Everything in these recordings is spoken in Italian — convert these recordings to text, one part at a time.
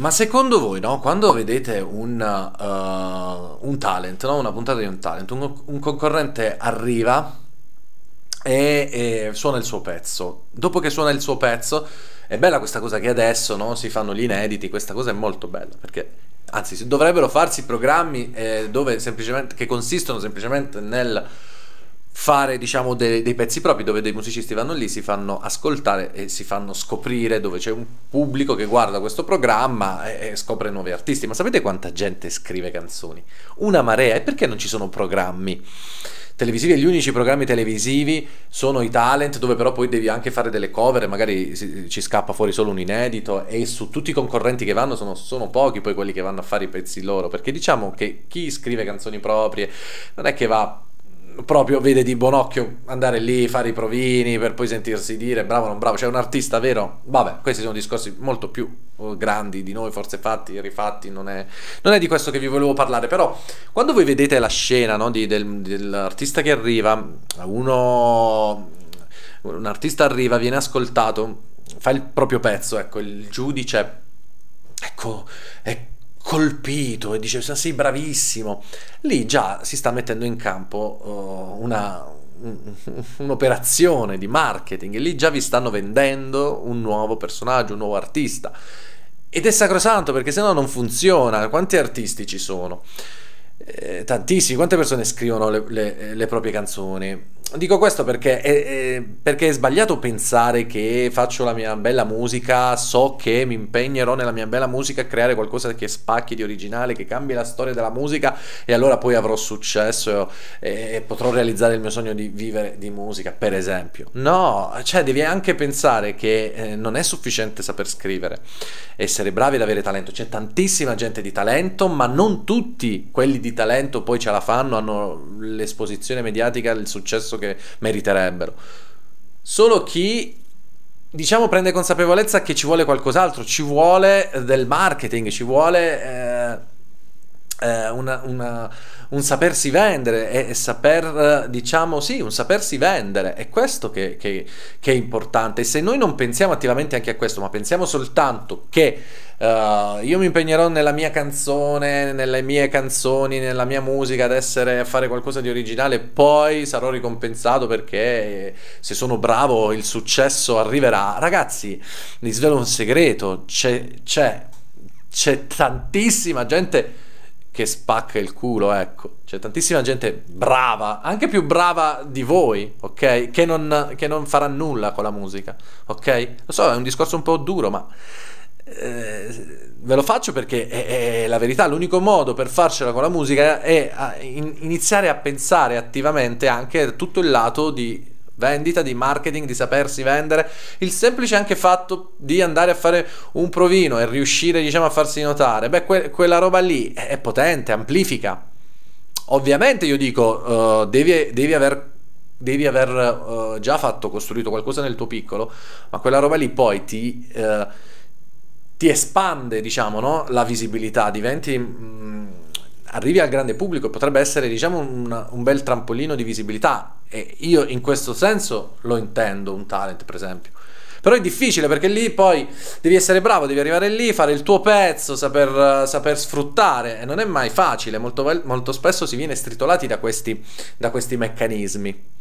Ma secondo voi, no? quando vedete un, uh, un talent, no? una puntata di un talent, un, un concorrente arriva e, e, suona il suo pezzo. Dopo che suona il suo pezzo, è bella questa cosa che adesso no? si fanno gli inediti, questa cosa è molto bella perché anzi dovrebbero farsi programmi eh, che consistono semplicemente nel fare diciamo dei, dei pezzi propri dove dei musicisti vanno lì, si fanno ascoltare e si fanno scoprire dove c'è un pubblico che guarda questo programma e, e scopre nuovi artisti. Ma sapete quanta gente scrive canzoni? Una marea e perché non ci sono programmi? televisivi gli unici programmi televisivi sono i talent dove però poi devi anche fare delle cover magari ci scappa fuori solo un inedito e su tutti i concorrenti che vanno sono, sono, pochi poi quelli che vanno a fare i pezzi loro perché diciamo che chi scrive canzoni proprie non è che va proprio vede di buon occhio andare lì, fare i provini per poi sentirsi dire bravo o non bravo, c'è cioè, un artista vero? Vabbè, questi sono discorsi molto più oh, grandi di noi, forse fatti, rifatti, non è, non è di questo che vi volevo parlare, però quando voi vedete la scena no, di, del, dell'artista che arriva, uno, un artista arriva, viene ascoltato, fa il proprio pezzo, ecco, il giudice, ecco, ecco colpito e dice sei bravissimo, lì già si sta mettendo in campo uh, una, un'operazione di marketing e lì già vi stanno vendendo un nuovo personaggio, un nuovo artista. Ed è sacrosanto perché se no non funziona. Quanti artisti ci sono? eh, tantissimi, quante persone scrivono le, le, le proprie canzoni? Dico questo perché è, è, perché è, sbagliato pensare che faccio la mia bella musica, so che mi impegnerò nella mia bella musica a creare qualcosa che spacchi di originale, che cambi la storia della musica e allora poi avrò successo e, e potrò realizzare il mio sogno di vivere di musica, per esempio. No, cioè devi anche pensare che eh, non è sufficiente saper scrivere, essere bravi ed avere talento. C'è tantissima gente di talento, ma non tutti quelli di di talento poi ce la fanno, hanno l'esposizione mediatica, il successo che meriterebbero. Solo chi diciamo prende consapevolezza che ci vuole qualcos'altro, ci vuole del marketing, ci vuole eh, eh, una, una, un sapersi vendere e, e, saper, eh, diciamo, sì, un sapersi vendere. È questo che, che, che, è importante. se noi non pensiamo attivamente anche a questo, ma pensiamo soltanto che uh, io mi impegnerò nella mia canzone, nelle mie canzoni, nella mia musica ad essere, a fare qualcosa di originale, poi sarò ricompensato perché se sono bravo il successo arriverà. Ragazzi, vi svelo un segreto, c'è, c'è, c'è tantissima gente che spacca il culo, ecco. C'è cioè, tantissima gente brava, anche più brava di voi, ok? Che non, che non farà nulla con la musica, ok? Lo so, è un discorso un po' duro, ma... Eh, ve lo faccio perché è, è, la verità, l'unico modo per farcela con la musica è a, in, iniziare a pensare attivamente anche tutto il lato di vendita, di marketing, di sapersi vendere, il semplice anche fatto di andare a fare un provino e riuscire diciamo a farsi notare, beh que- quella roba lì è potente, amplifica. Ovviamente io dico, uh, devi, devi aver devi aver uh, già fatto, costruito qualcosa nel tuo piccolo, ma quella roba lì poi ti, uh, ti espande, diciamo, no? la visibilità, diventi... Mm, arrivi al grande pubblico potrebbe essere diciamo un, un, bel trampolino di visibilità e io in questo senso lo intendo un talent per esempio però è difficile perché lì poi devi essere bravo, devi arrivare lì, fare il tuo pezzo, saper, saper sfruttare e non è mai facile, molto, molto spesso si viene stritolati da questi, da questi meccanismi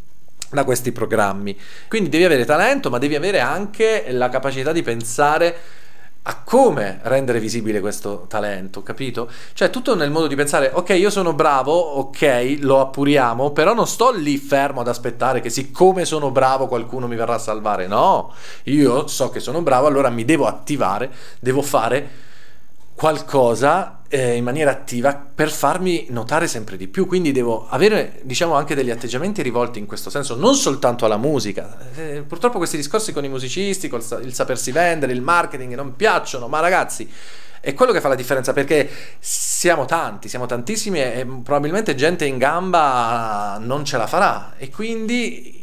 da questi programmi. Quindi devi avere talento, ma devi avere anche la capacità di pensare a come rendere visibile questo talento, capito? Cioè, tutto nel modo di pensare, ok, io sono bravo, ok, lo appuriamo, però non sto lì fermo ad aspettare che siccome sono bravo qualcuno mi verrà a salvare. No, io so che sono bravo, allora mi devo attivare, devo fare qualcosa eh, in maniera attiva per farmi notare sempre di più, quindi devo avere diciamo anche degli atteggiamenti rivolti in questo senso, non soltanto alla musica. Eh, purtroppo questi discorsi con i musicisti, col, il sapersi vendere, il marketing non piacciono, ma ragazzi, è quello che fa la differenza perché siamo tanti, siamo tantissimi e probabilmente gente in gamba non ce la farà e quindi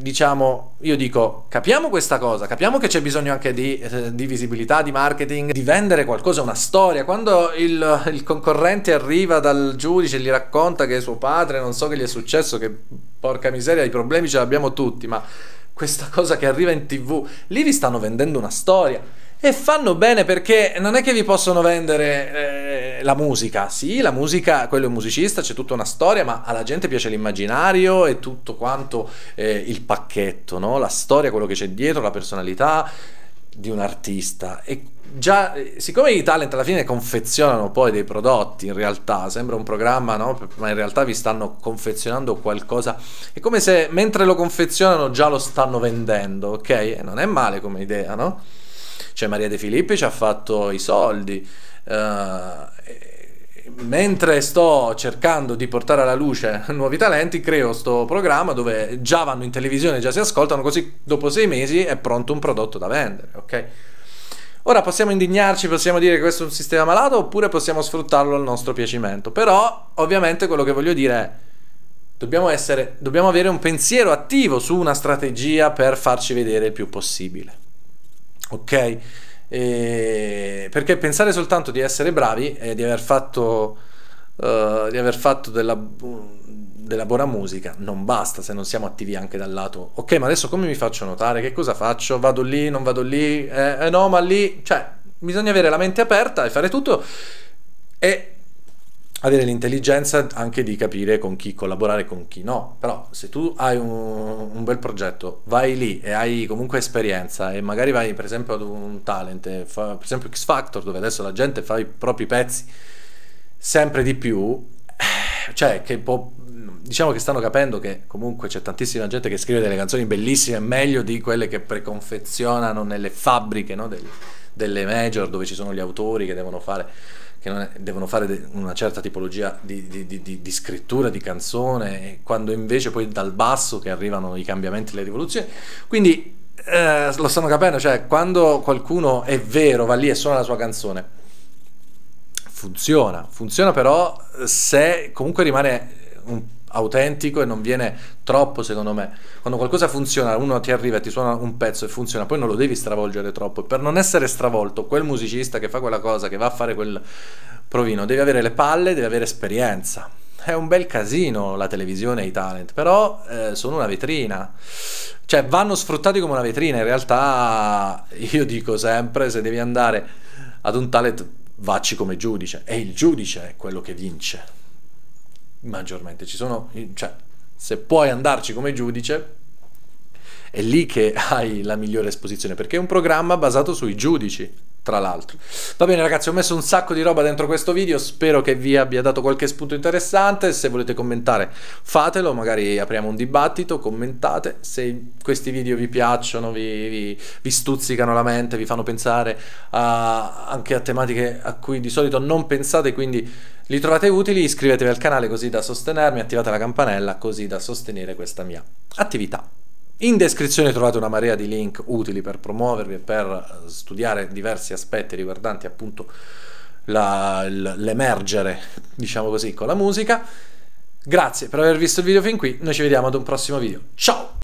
diciamo, io dico, capiamo questa cosa, capiamo che c'è bisogno anche di, eh, di visibilità, di marketing, di vendere qualcosa, una storia. Quando il, il, concorrente arriva dal giudice e gli racconta che suo padre, non so che gli è successo, che porca miseria, i problemi ce l'abbiamo tutti, ma questa cosa che arriva in tv, lì vi stanno vendendo una storia. E fanno bene perché non è che vi possono vendere eh, la musica. Sì, la musica, quello è un musicista, c'è tutta una storia, ma alla gente piace l'immaginario e tutto quanto eh, il pacchetto, no? la storia, quello che c'è dietro, la personalità di un artista. E già, eh, siccome i talent alla fine confezionano poi dei prodotti, in realtà sembra un programma, no? ma in realtà vi stanno confezionando qualcosa. È come se mentre lo confezionano già lo stanno vendendo, ok? non è male come idea, no? Cioè Maria De Filippi ci ha fatto i soldi. Uh, mentre sto cercando di portare alla luce nuovi talenti, creo questo programma dove già vanno in televisione, già si ascoltano, così dopo sei mesi è pronto un prodotto da vendere, ok? Ora possiamo indignarci, possiamo dire che questo è un sistema malato oppure possiamo sfruttarlo al nostro piacimento. Però, ovviamente, quello che voglio dire è dobbiamo, essere, dobbiamo avere un pensiero attivo su una strategia per farci vedere il più possibile ok? E perché pensare soltanto di essere bravi e di aver fatto, uh, di aver fatto della, della buona musica non basta se non siamo attivi anche dal lato ok ma adesso come mi faccio notare che cosa faccio vado lì non vado lì eh, eh no ma lì cioè bisogna avere la mente aperta e fare tutto e avere l'intelligenza anche di capire con chi collaborare e con chi no. Però se tu hai un, un, bel progetto, vai lì e hai comunque esperienza e magari vai per esempio ad un talent, fa, per esempio X Factor, dove adesso la gente fa i propri pezzi sempre di più, eh, cioè che può, diciamo che stanno capendo che comunque c'è tantissima gente che scrive delle canzoni bellissime, meglio di quelle che preconfezionano nelle fabbriche no? Del, delle major dove ci sono gli autori che devono fare che è, devono fare de, una certa tipologia di, di, di, di scrittura, di canzone, quando invece poi dal basso che arrivano i cambiamenti, le rivoluzioni. Quindi eh, lo stanno capendo, cioè quando qualcuno è vero, va lì e suona la sua canzone, funziona, funziona però eh, se comunque rimane un autentico e non viene troppo secondo me quando qualcosa funziona uno ti arriva e ti suona un pezzo e funziona poi non lo devi stravolgere troppo per non essere stravolto quel musicista che fa quella cosa che va a fare quel provino devi avere le palle devi avere esperienza è un bel casino la televisione e i talent però eh, sono una vetrina cioè vanno sfruttati come una vetrina in realtà io dico sempre se devi andare ad un talent vacci come giudice e il giudice è quello che vince maggiormente. Ci sono, cioè, se puoi andarci come giudice, è lì che hai la migliore esposizione, perché è un programma basato sui giudici tra l'altro. Va bene ragazzi, ho messo un sacco di roba dentro questo video, spero che vi abbia dato qualche spunto interessante, se volete commentare fatelo, magari apriamo un dibattito, commentate, se questi video vi piacciono, vi, vi, vi stuzzicano la mente, vi fanno pensare a, anche a tematiche a cui di solito non pensate, quindi li trovate utili, iscrivetevi al canale così da sostenermi, attivate la campanella così da sostenere questa mia attività. In descrizione trovate una marea di link utili per promuovervi e per eh, studiare diversi aspetti riguardanti appunto la, l'emergere, diciamo così, con la musica. Grazie per aver visto il video fin qui, noi ci vediamo ad un prossimo video. Ciao!